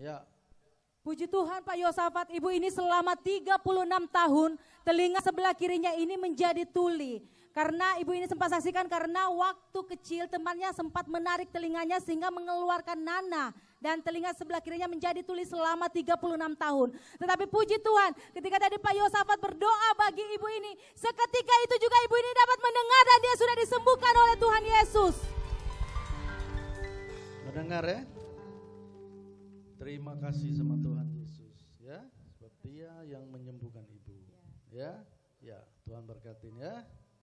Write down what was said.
Ya. Puji Tuhan Pak Yosafat ibu ini selama 36 tahun telinga sebelah kirinya ini menjadi tuli. Karena ibu ini sempat saksikan karena waktu kecil temannya sempat menarik telinganya sehingga mengeluarkan nanah dan telinga sebelah kirinya menjadi tuli selama 36 tahun. Tetapi puji Tuhan, ketika tadi Pak Yosafat berdoa bagi ibu ini, seketika itu juga ibu ini dapat mendengar dan dia sudah disembuhkan oleh Tuhan Yesus. Mendengar ya? Terima kasih sama Tuhan Yesus ya, sebab Dia yang menyembuhkan ibu. Ya, ya, ya Tuhan berkatin ya.